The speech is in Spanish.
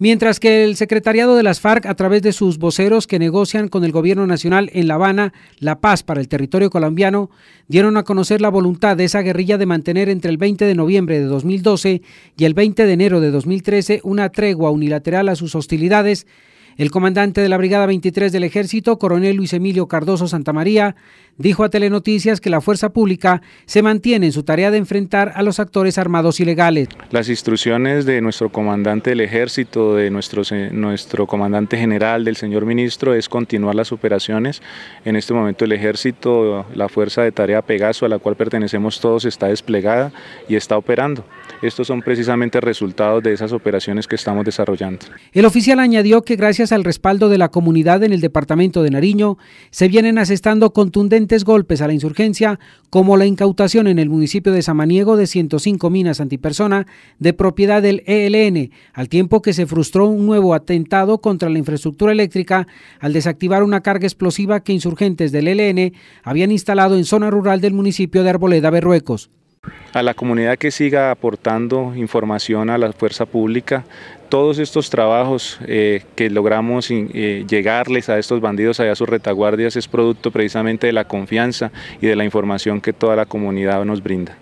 Mientras que el secretariado de las FARC, a través de sus voceros que negocian con el gobierno nacional en La Habana la paz para el territorio colombiano, dieron a conocer la voluntad de esa guerrilla de mantener entre el 20 de noviembre de 2012 y el 20 de enero de 2013 una tregua unilateral a sus hostilidades el comandante de la Brigada 23 del Ejército, coronel Luis Emilio Cardoso Santamaría, dijo a Telenoticias que la fuerza pública se mantiene en su tarea de enfrentar a los actores armados ilegales. Las instrucciones de nuestro comandante del Ejército, de nuestro, nuestro comandante general, del señor ministro, es continuar las operaciones. En este momento el Ejército, la fuerza de tarea Pegaso, a la cual pertenecemos todos, está desplegada y está operando. Estos son precisamente resultados de esas operaciones que estamos desarrollando. El oficial añadió que gracias al respaldo de la comunidad en el departamento de Nariño, se vienen asestando contundentes golpes a la insurgencia, como la incautación en el municipio de Samaniego de 105 minas antipersona de propiedad del ELN, al tiempo que se frustró un nuevo atentado contra la infraestructura eléctrica al desactivar una carga explosiva que insurgentes del ELN habían instalado en zona rural del municipio de Arboleda, Berruecos a la comunidad que siga aportando información a la fuerza pública. Todos estos trabajos eh, que logramos eh, llegarles a estos bandidos allá a sus retaguardias es producto precisamente de la confianza y de la información que toda la comunidad nos brinda.